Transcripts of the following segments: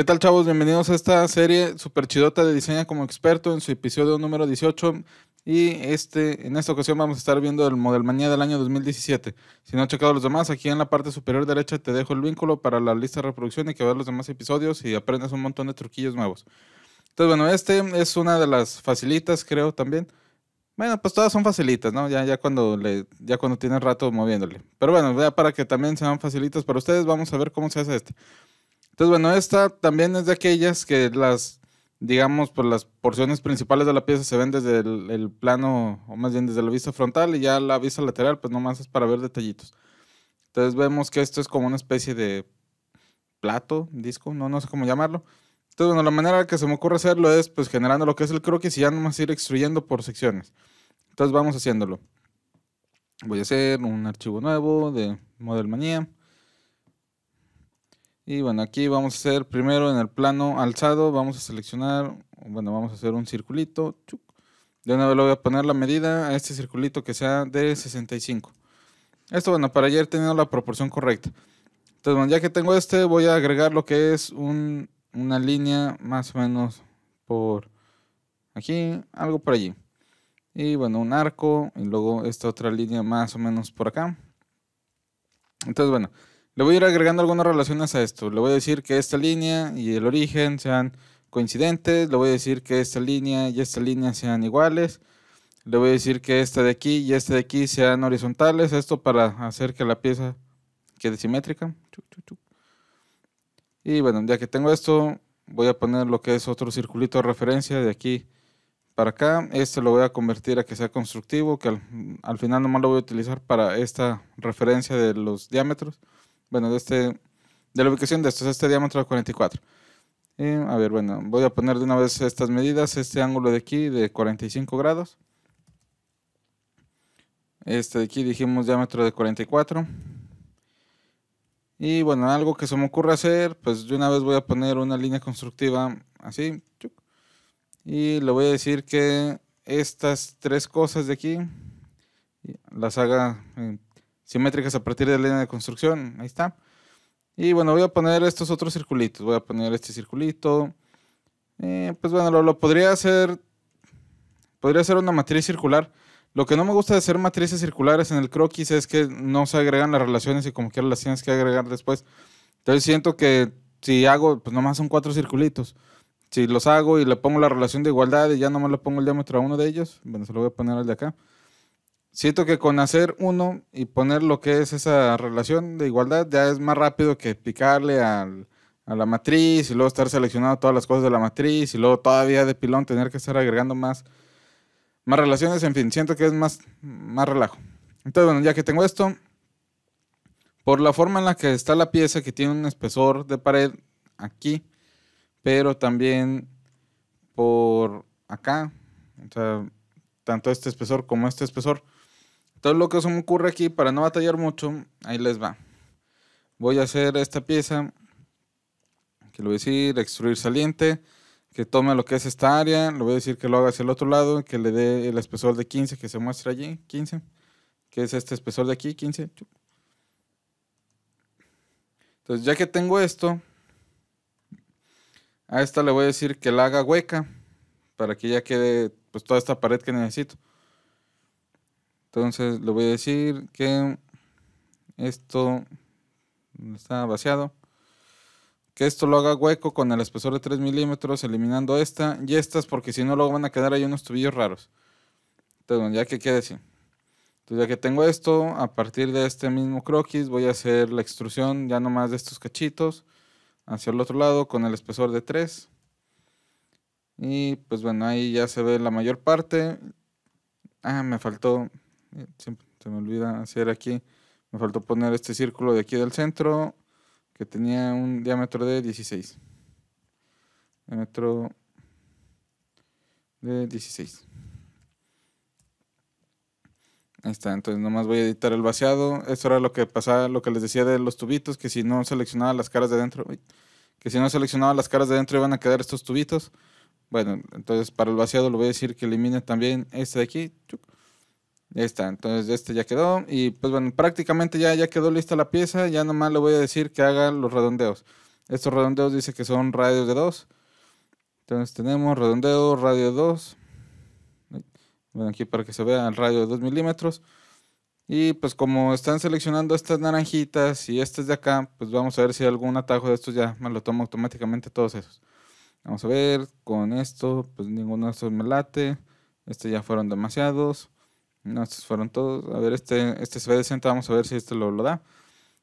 ¿Qué tal, chavos? Bienvenidos a esta serie super chidota de diseño como Experto en su episodio número 18. Y este, en esta ocasión vamos a estar viendo el Modelmania del año 2017. Si no has checado los demás, aquí en la parte superior derecha te dejo el vínculo para la lista de reproducción y que veas los demás episodios y aprendas un montón de truquillos nuevos. Entonces, bueno, este es una de las facilitas, creo también. Bueno, pues todas son facilitas, ¿no? Ya, ya, cuando le, ya cuando tienes rato moviéndole. Pero bueno, ya para que también sean facilitas para ustedes, vamos a ver cómo se hace este. Entonces, bueno, esta también es de aquellas que las, digamos, por pues, las porciones principales de la pieza se ven desde el, plano, o más bien desde la vista frontal, y ya la vista lateral, pues nomás es para ver detallitos. Entonces vemos que esto es como una especie de plato, disco, no, no sé cómo llamarlo. Entonces, bueno, la manera que se me ocurre hacerlo es pues generando lo que es el croquis y ya nomás ir extruyendo por secciones. Entonces vamos haciéndolo. Voy a hacer un archivo nuevo de Model Manía. Y bueno, aquí vamos a hacer primero en el plano alzado, vamos a seleccionar, bueno, vamos a hacer un circulito. De una vez le voy a poner la medida a este circulito que sea de 65. Esto, bueno, para ayer teniendo la proporción correcta. Entonces, bueno, ya que tengo este, voy a agregar lo que es un, una línea más o menos por aquí, algo por allí. Y bueno, un arco y luego esta otra línea más o menos por acá. Entonces, bueno, le voy a ir agregando algunas relaciones a esto. Le voy a decir que esta línea y el origen sean coincidentes. Le voy a decir que esta línea y esta línea sean iguales. Le voy a decir que esta de aquí y esta de aquí sean horizontales. Esto para hacer que la pieza quede simétrica. Y bueno, ya que tengo esto, voy a poner lo que es otro circulito de referencia de aquí para acá. Este lo voy a convertir a que sea constructivo, que al, al final nomás lo voy a utilizar para esta referencia de los diámetros bueno, de este, de la ubicación de estos, este diámetro de 44. Eh, a ver, bueno, voy a poner de una vez estas medidas, este ángulo de aquí de 45 grados. Este de aquí dijimos diámetro de 44. Y bueno, algo que se me ocurre hacer, pues de una vez voy a poner una línea constructiva así. Y le voy a decir que estas tres cosas de aquí las haga simétricas a partir de la línea de construcción. Ahí está. Y bueno, voy a poner estos otros circulitos. Voy a poner este circulito. Eh, pues bueno, lo, podría hacer. Podría hacer una matriz circular. Lo que no me gusta de hacer matrices circulares en el croquis es que no se agregan las relaciones y como quiera las tienes que agregar después. Entonces siento que si hago, pues nomás son cuatro circulitos. Si los hago y le pongo la relación de igualdad y ya nomás le pongo el diámetro a uno de ellos, bueno, se lo voy a poner al de acá siento que con hacer uno y poner lo que es esa relación de igualdad ya es más rápido que picarle a la matriz y luego estar seleccionando todas las cosas de la matriz y luego todavía de pilón tener que estar agregando más, más relaciones. En fin, siento que es más, más relajo. Entonces, bueno, ya que tengo esto, por la forma en la que está la pieza que tiene un espesor de pared aquí, pero también por acá, o sea, tanto este espesor como este espesor, todo lo que se me ocurre aquí, para no batallar mucho, ahí les va. Voy a hacer esta pieza, que lo voy a decir, extruir saliente, que tome lo que es esta área, lo voy a decir que lo haga hacia el otro lado, que le dé el espesor de 15 que se muestra allí, 15, que es este espesor de aquí, 15. Entonces ya que tengo esto, a esta le voy a decir que la haga hueca, para que ya quede pues toda esta pared que necesito. Entonces le voy a decir que esto está vaciado. Que esto lo haga hueco con el espesor de 3 milímetros, eliminando esta y estas, porque si no, luego van a quedar ahí unos tubillos raros. Entonces, ya que quede así. Entonces, ya que tengo esto, a partir de este mismo croquis, voy a hacer la extrusión ya nomás de estos cachitos hacia el otro lado con el espesor de 3. Y pues bueno, ahí ya se ve la mayor parte. Ah, me faltó eh, se me olvida hacer aquí. Me faltó poner este círculo de aquí del centro que tenía un diámetro de 16. Diámetro de 16. Ahí está, entonces nomás voy a editar el vaciado. Esto era lo que pasaba, lo que les decía de los tubitos, que si no seleccionaba las caras de adentro, que si no seleccionaba las caras de adentro iban a quedar estos tubitos. Bueno, entonces para el vaciado le voy a decir que elimine también este de aquí. Ahí está, entonces este ya quedó. Y pues bueno, prácticamente ya, ya quedó lista la pieza. Ya nomás le voy a decir que haga los redondeos. Estos redondeos dice que son radios de 2. Entonces tenemos redondeo, radio 2. Bueno, aquí para que se vea el radio de 2 milímetros. Y pues como están seleccionando estas naranjitas y estas de acá, pues vamos a ver si algún atajo de estos ya me lo toma automáticamente todos esos. Vamos a ver, con esto, pues ninguno de estos me late. Este ya fueron demasiados. No, estos fueron todos. A ver, este, este se ve decente, vamos a ver si este lo, da.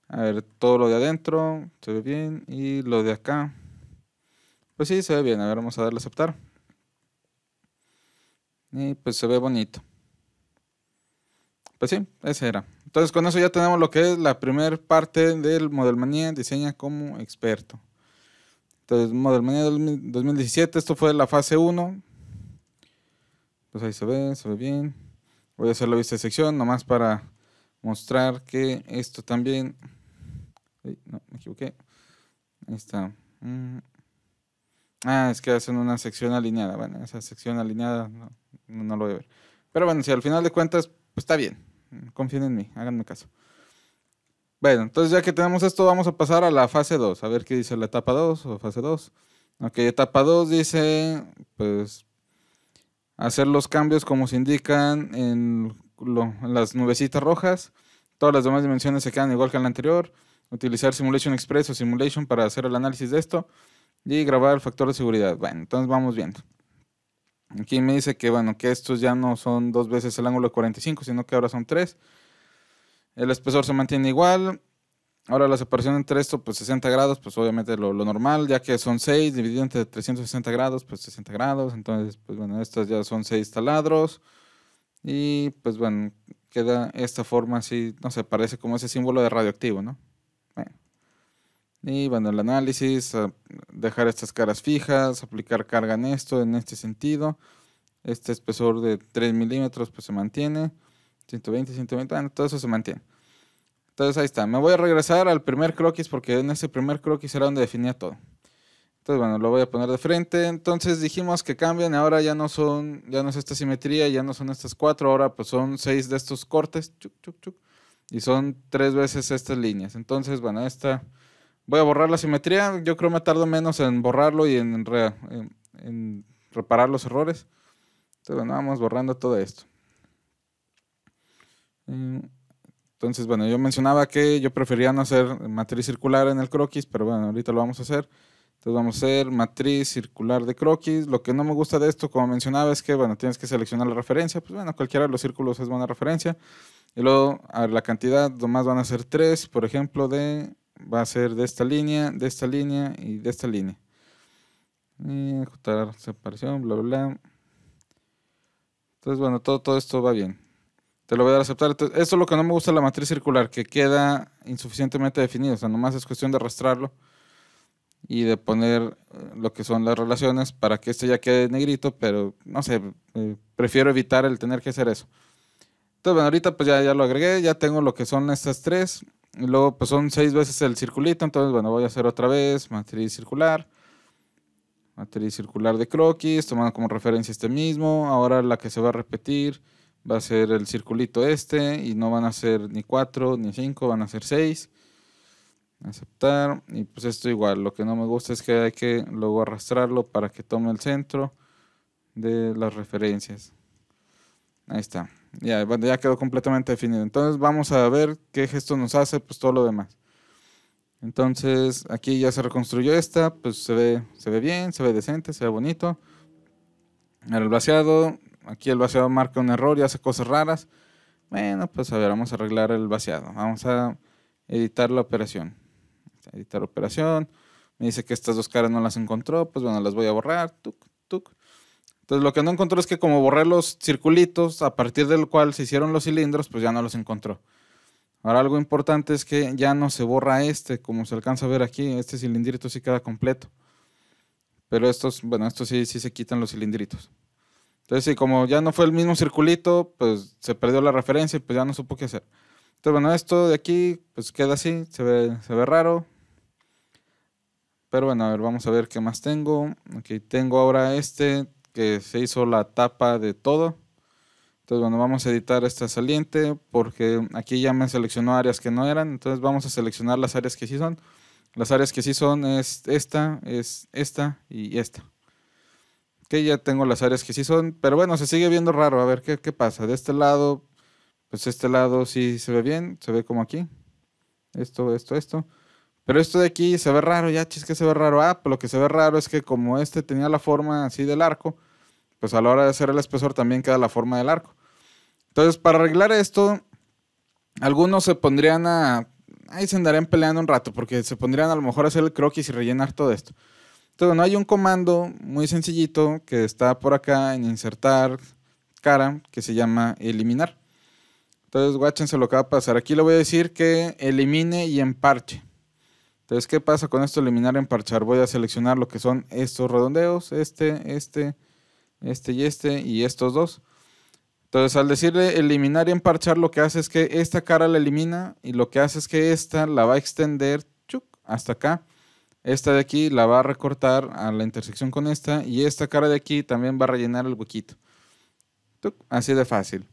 A ver, todo lo de adentro se ve bien. Y lo de acá. Pues sí, se ve bien. A ver, vamos a darle a aceptar. Y pues se ve bonito. Pues sí, ese era. Entonces con eso ya tenemos lo que es la primera parte del Model Modelmanía, diseña como experto. Entonces, Modelmanía 2017, esto fue la fase 1. Pues ahí se ve, se ve bien. Voy a hacer la vista de sección nomás para mostrar que esto también... no, me equivoqué. Ahí está. Mm. Ah, es que hacen una sección alineada. Bueno, esa sección alineada no, no, lo voy a ver. Pero bueno, si al final de cuentas, pues está bien. Confíen en mí, háganme caso. Bueno, entonces ya que tenemos esto, vamos a pasar a la fase 2. A ver qué dice la etapa 2 o fase 2. Ok, etapa 2 dice, pues hacer los cambios como se indican en, las nubecitas rojas. Todas las demás dimensiones se quedan igual que en la anterior. Utilizar Simulation Express o Simulation para hacer el análisis de esto. Y grabar el factor de seguridad. Bueno, entonces vamos viendo. Aquí me dice que, bueno, que estos ya no son dos veces el ángulo de 45, sino que ahora son tres. El espesor se mantiene igual. Ahora la separación entre esto, pues 60 grados, pues obviamente lo, normal, ya que son 6 dividido entre 360 grados, pues 60 grados. Entonces, pues bueno, estas ya son 6 taladros. Y pues bueno, queda esta forma así, no sé, parece como ese símbolo de radioactivo, ¿no? Y bueno, el análisis, ah, dejar estas caras fijas, aplicar carga en esto, en este sentido. Este espesor de 3 milímetros, pues se mantiene. 120, 120, bueno, todo eso se mantiene. Entonces ahí está. Me voy a regresar al primer croquis porque en ese primer croquis era donde definía todo. Entonces, bueno, lo voy a poner de frente. Entonces dijimos que cambian, ahora ya no son, ya no es esta simetría, ya no son estas cuatro, ahora pues son seis de estos cortes, y son tres veces estas líneas. Entonces, bueno, esta, voy a borrar la simetría, yo creo me tardo menos en borrarlo y en, en, reparar los errores. Entonces, bueno, vamos borrando todo esto. Eh, entonces, bueno, yo mencionaba que yo prefería no hacer matriz circular en el croquis, pero bueno, ahorita lo vamos a hacer. Entonces vamos a hacer matriz circular de croquis. Lo que no me gusta de esto, como mencionaba, es que, bueno, tienes que seleccionar la referencia. Pues bueno, cualquiera de los círculos es buena referencia. Y luego, a la cantidad, nomás van a ser tres, por ejemplo, de, va a ser de esta línea, de esta línea y de esta línea. Y eh, ajustar separación, bla, bla, bla. Entonces, bueno, todo, todo esto va bien te lo voy a dar a aceptar. Esto es lo que no me gusta la matriz circular, que queda insuficientemente definido. O sea, nomás es cuestión de arrastrarlo y de poner eh, lo que son las relaciones para que esto ya quede negrito, pero no sé, eh, prefiero evitar el tener que hacer eso. Entonces, bueno, ahorita pues ya, ya lo agregué, ya tengo lo que son estas tres. Y luego, pues son seis veces el circulito, entonces, bueno, voy a hacer otra vez matriz circular. Matriz circular de croquis, tomando como referencia este mismo. Ahora la que se va a repetir va a ser el circulito este y no van a ser ni 4 ni 5, van a ser 6. Aceptar y pues esto igual, lo que no me gusta es que hay que luego arrastrarlo para que tome el centro de las referencias. Ahí está. Ya, ya quedó completamente definido. Entonces vamos a ver qué gesto nos hace pues todo lo demás. Entonces aquí ya se reconstruyó esta, pues se ve, se ve bien, se ve decente, se ve bonito. El blaseado, aquí el vaciado marca un error y hace cosas raras. Bueno, pues a ver, vamos a arreglar el vaciado. Vamos a editar la operación. Editar operación. Me dice que estas dos caras no las encontró. Pues bueno, las voy a borrar. Entonces lo que no encontró es que como borré los circulitos a partir del cual se hicieron los cilindros, pues ya no los encontró. Ahora algo importante es que ya no se borra este, como se alcanza a ver aquí, este cilindrito sí queda completo. Pero estos, bueno, estos sí, sí se quitan los cilindritos. Entonces, sí, como ya no fue el mismo circulito, pues se perdió la referencia y pues ya no supo qué hacer. Entonces, bueno, esto de aquí, pues queda así, se ve, se ve raro. Pero bueno, a ver, vamos a ver qué más tengo. Aquí tengo ahora este, que se hizo la tapa de todo. Entonces, bueno, vamos a editar esta saliente porque aquí ya me seleccionó áreas que no eran. Entonces, vamos a seleccionar las áreas que sí son. Las áreas que sí son es esta, es esta y esta que ya tengo las áreas que sí son, pero bueno, se sigue viendo raro, a ver qué, qué pasa. De este lado, pues este lado sí se ve bien, se ve como aquí. Esto, esto, esto. Pero esto de aquí se ve raro, ya chis que se ve raro. Ah, pero pues lo que se ve raro es que como este tenía la forma así del arco, pues a la hora de hacer el espesor también queda la forma del arco. Entonces, para arreglar esto, algunos se pondrían a... Ahí se andarían peleando un rato, porque se pondrían a lo mejor a hacer el croquis y rellenar todo esto. Entonces, no hay un comando muy sencillito que está por acá en insertar cara que se llama eliminar. Entonces, guáchense lo que va a pasar. Aquí le voy a decir que elimine y emparche. Entonces, ¿qué pasa con esto? Eliminar, emparchar. Voy a seleccionar lo que son estos redondeos, este, este, este y este, y estos dos. Entonces, al decirle eliminar y emparchar, lo que hace es que esta cara la elimina y lo que hace es que esta la va a extender hasta acá esta de aquí la va a recortar a la intersección con esta y esta cara de aquí también va a rellenar el huequito. Así de fácil.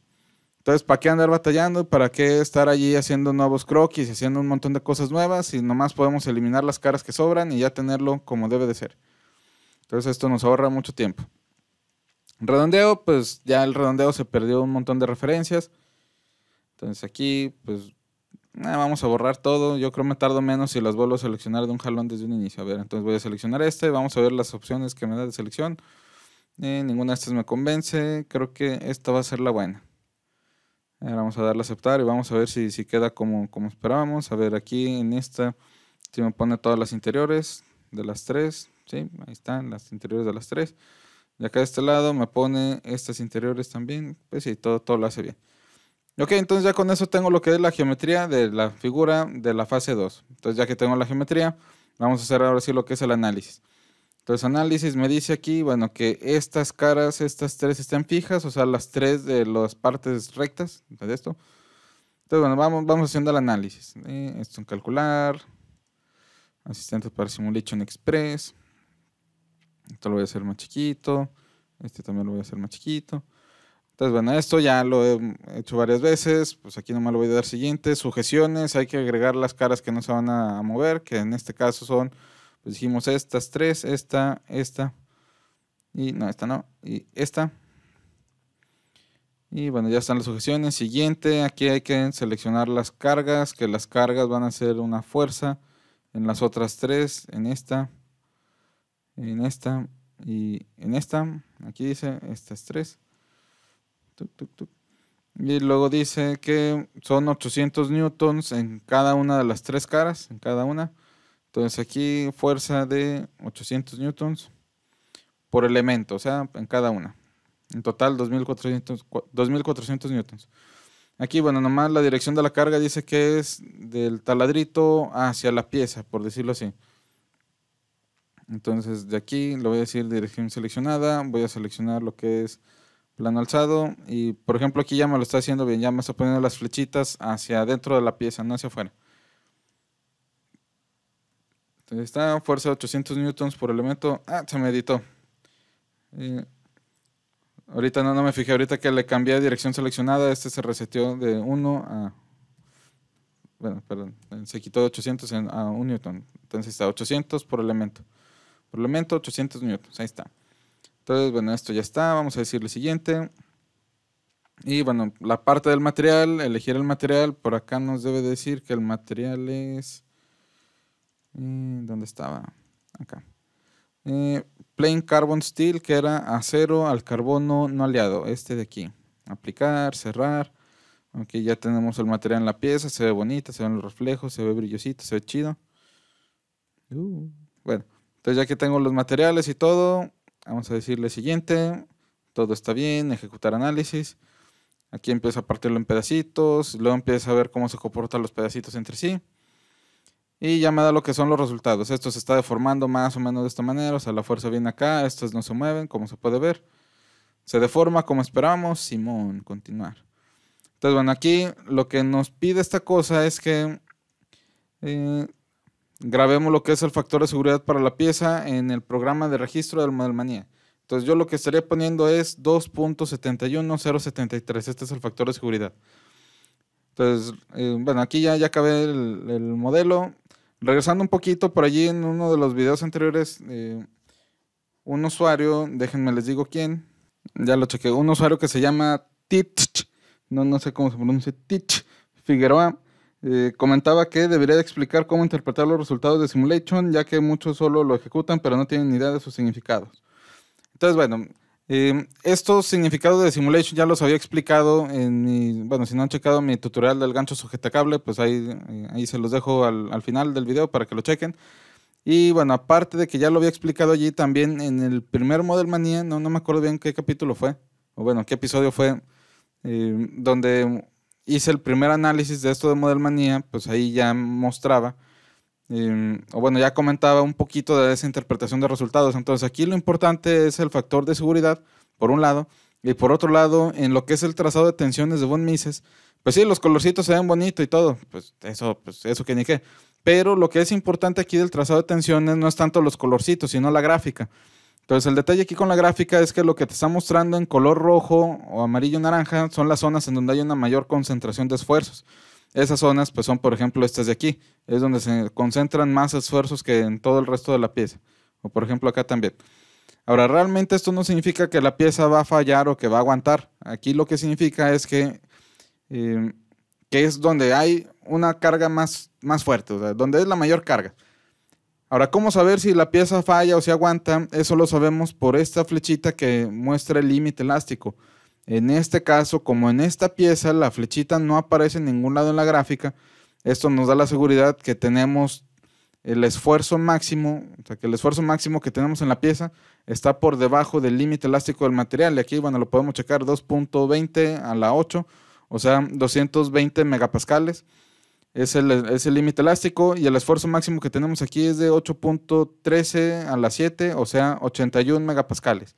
Entonces, ¿para qué andar batallando? ¿Para qué estar allí haciendo nuevos croquis, haciendo un montón de cosas nuevas? Y nomás podemos eliminar las caras que sobran y ya tenerlo como debe de ser. Entonces, esto nos ahorra mucho tiempo. Redondeo, pues ya el redondeo se perdió un montón de referencias. Entonces, aquí, pues vamos a borrar todo. Yo creo me tardo menos si las vuelvo a seleccionar de un jalón desde un inicio. A ver, entonces voy a seleccionar este. Vamos a ver las opciones que me da de selección. Eh, ninguna de estas me convence. Creo que esta va a ser la buena. vamos a darle a aceptar y vamos a ver si, si queda como, como esperábamos. A ver, aquí en esta, si me pone todas las interiores de las tres. ¿sí? Ahí están las interiores de las tres. Y acá de este lado me pone estas interiores también. Pues sí, todo, todo lo hace bien. Ok, entonces ya con eso tengo lo que es la geometría de la figura de la fase 2. Entonces ya que tengo la geometría, vamos a hacer ahora sí lo que es el análisis. Entonces análisis me dice aquí, bueno, que estas caras, estas tres están fijas, o sea, las tres de las partes rectas de esto. Entonces, bueno, vamos, vamos haciendo el análisis. esto en calcular, asistente para Simulation Express. Esto lo voy a hacer más chiquito, este también lo voy a hacer más chiquito. Entonces, bueno, esto ya lo he hecho varias veces, pues aquí nomás lo voy a dar siguiente, sujeciones, hay que agregar las caras que no se van a mover, que en este caso son, pues dijimos estas tres, esta, esta, y no, esta no, y esta. Y bueno, ya están las sujeciones, siguiente, aquí hay que seleccionar las cargas, que las cargas van a ser una fuerza en las otras tres, en esta, en esta y en esta, aquí dice estas tres y luego dice que son 800 newtons en cada una de las tres caras, en cada una. Entonces aquí fuerza de 800 newtons por elemento, o sea, en cada una. En total 2400, 2400 newtons. Aquí, bueno, nomás la dirección de la carga dice que es del taladrito hacia la pieza, por decirlo así. Entonces de aquí le voy a decir dirección seleccionada, voy a seleccionar lo que es plano alzado y por ejemplo aquí ya me lo está haciendo bien, ya me está poniendo las flechitas hacia adentro de la pieza, no hacia afuera. Entonces está fuerza 800 newtons por elemento. Ah, se me editó. ahorita no, no me fijé, ahorita que le cambié de dirección seleccionada, este se reseteó de 1 a... Bueno, perdón, se quitó de 800 a 1 newton. Entonces está 800 por elemento. Por elemento 800 newtons, ahí está. Entonces, bueno, esto ya está. Vamos a decir lo siguiente. Y bueno, la parte del material, elegir el material. Por acá nos debe decir que el material es... Eh, ¿Dónde estaba? Acá. Eh, plain Carbon Steel, que era acero al carbono no aliado. Este de aquí. Aplicar, cerrar. Ok, ya tenemos el material en la pieza. Se ve bonita, se ven los reflejos, se ve brillosito, se ve chido. Uh. Bueno, entonces ya que tengo los materiales y todo, Vamos a decirle siguiente, todo está bien, ejecutar análisis. Aquí empieza a partirlo en pedacitos, luego empieza a ver cómo se comportan los pedacitos entre sí. Y ya me da lo que son los resultados. Esto se está deformando más o menos de esta manera, o sea, la fuerza viene acá, estos no se mueven, como se puede ver. Se deforma como esperamos, Simón, continuar. Entonces, bueno, aquí lo que nos pide esta cosa es que eh, grabemos lo que es el factor de seguridad para la pieza en el programa de registro de modelmanía. Entonces yo lo que estaría poniendo es 2.71073. Este es el factor de seguridad. Entonces, eh, bueno, aquí ya, ya acabé el, modelo. Regresando un poquito, por allí en uno de los videos anteriores, eh, un usuario, déjenme les digo quién, ya lo chequeé, un usuario que se llama Titch, no, no sé cómo se pronuncia, Titch Figueroa, eh, comentaba que debería de explicar cómo interpretar los resultados de Simulation, ya que muchos solo lo ejecutan, pero no tienen ni idea de sus significados. Entonces, bueno, em, estos significados de Simulation ya los había explicado en mi, bueno, si no han checado mi tutorial del gancho sujetacable, pues ahí, eh, ahí se los dejo al, al, final del video para que lo chequen. Y bueno, aparte de que ya lo había explicado allí también en el primer Model Manía, no, no me acuerdo bien qué capítulo fue, o bueno, qué episodio fue, em, donde hice el primer análisis de esto de Manía, pues ahí ya mostraba, em, o bueno, ya comentaba un poquito de esa interpretación de resultados. Entonces aquí lo importante es el factor de seguridad, por un lado, y por otro lado, en lo que es el trazado de tensiones de Von Mises, pues sí, los colorcitos se ven bonitos y todo, pues eso, pues eso que ni qué. Pero lo que es importante aquí del trazado de tensiones no es tanto los colorcitos, sino la gráfica. Entonces el detalle aquí con la gráfica es que lo que te está mostrando en color rojo o amarillo naranja son las zonas en donde hay una mayor concentración de esfuerzos. Esas zonas pues son por ejemplo estas de aquí, es donde se concentran más esfuerzos que en todo el resto de la pieza. O por ejemplo acá también. Ahora, realmente esto no significa que la pieza va a fallar o que va a aguantar. Aquí lo que significa es que, eh, es donde hay una carga más, más fuerte, o sea, donde es la mayor carga. Ahora, ¿cómo saber si la pieza falla o si aguanta? Eso lo sabemos por esta flechita que muestra el límite elástico. En este caso, como en esta pieza la flechita no aparece en ningún lado en la gráfica, esto nos da la seguridad que tenemos el esfuerzo máximo, o sea, que el esfuerzo máximo que tenemos en la pieza está por debajo del límite elástico del material. Y aquí, bueno, lo podemos checar 2.20 a la 8, o sea, 220 megapascales es el límite elástico y el esfuerzo máximo que tenemos aquí es de 8.13 a la 7, o sea, 81 megapascales.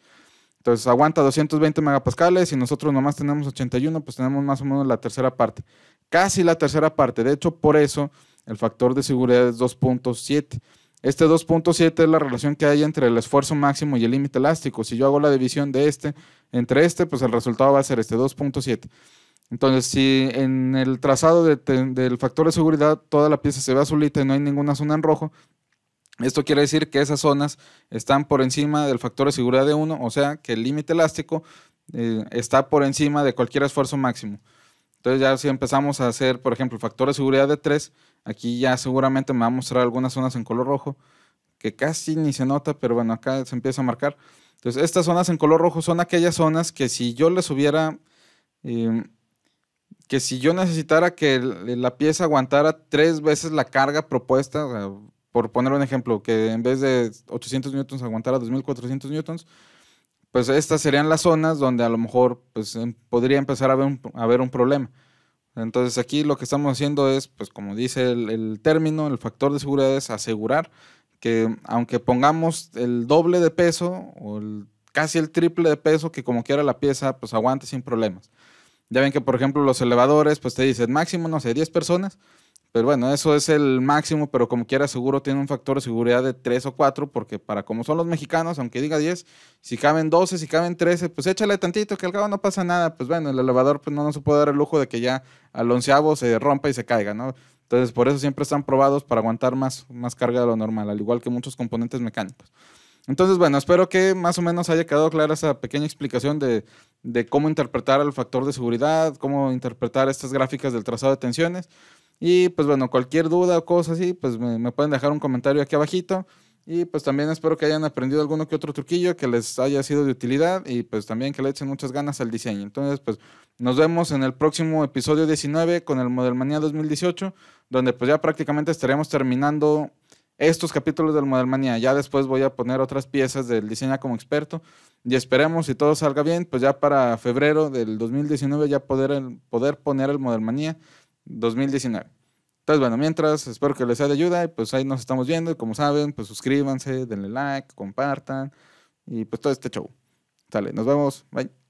Entonces aguanta 220 megapascales y nosotros nomás tenemos 81, pues tenemos más o menos la tercera parte. Casi la tercera parte. De hecho, por eso el factor de seguridad es 2.7. Este 2.7 es la relación que hay entre el esfuerzo máximo y el límite elástico. Si yo hago la división de este entre este, pues el resultado va a ser este 2.7. Entonces, si en el trazado del factor de seguridad toda la pieza se ve azulita y no hay ninguna zona en rojo, esto quiere decir que esas zonas están por encima del factor de seguridad de 1, o sea que el límite elástico eh, está por encima de cualquier esfuerzo máximo. Entonces ya si empezamos a hacer, por ejemplo, el factor de seguridad de 3, aquí ya seguramente me va a mostrar algunas zonas en color rojo, que casi ni se nota, pero bueno, acá se empieza a marcar. Entonces estas zonas en color rojo son aquellas zonas que si yo les hubiera... Eh, que si yo necesitara que la pieza aguantara tres veces la carga propuesta, por poner un ejemplo, que en vez de 800 newtons aguantara 2400 newtons, pues estas serían las zonas donde a lo mejor pues, em, podría empezar a haber, un, problema. Entonces aquí lo que estamos haciendo es, pues como dice el, término, el factor de seguridad es asegurar que aunque pongamos el doble de peso o casi el triple de peso, que como quiera la pieza, pues aguante sin problemas. Ya ven que, por ejemplo, los elevadores, pues te dicen máximo, no sé, 10 personas. Pero bueno, eso es el máximo, pero como quiera, seguro tiene un factor de seguridad de 3 o 4, porque para como son los mexicanos, aunque diga 10, si caben 12, si caben 13, pues échale tantito, que al cabo no pasa nada. Pues bueno, el elevador pues no se puede dar el lujo de que ya al onceavo se rompa y se caiga, ¿no? Entonces, por eso siempre están probados para aguantar más, más carga de lo normal, al igual que muchos componentes mecánicos. Entonces, bueno, espero que más o menos haya quedado clara esa pequeña explicación de, de cómo interpretar el factor de seguridad, cómo interpretar estas gráficas del trazado de tensiones. Y pues bueno, cualquier duda o cosa así, pues me, pueden dejar un comentario aquí abajito. Y pues también espero que hayan aprendido alguno que otro truquillo que les haya sido de utilidad y pues también que le echen muchas ganas al diseño. Entonces pues nos vemos en el próximo episodio 19 con el Model Manía 2018, donde pues ya prácticamente estaremos terminando estos capítulos del Manía. Ya después voy a poner otras piezas del diseño como experto y esperemos si todo salga bien, pues ya para febrero del 2019 ya poder, poder poner el manía 2019. Entonces, bueno, mientras, espero que les sea de ayuda y pues ahí nos estamos viendo. Y como saben, pues suscríbanse, denle like, compartan y pues todo este show. Dale. nos vemos, bye.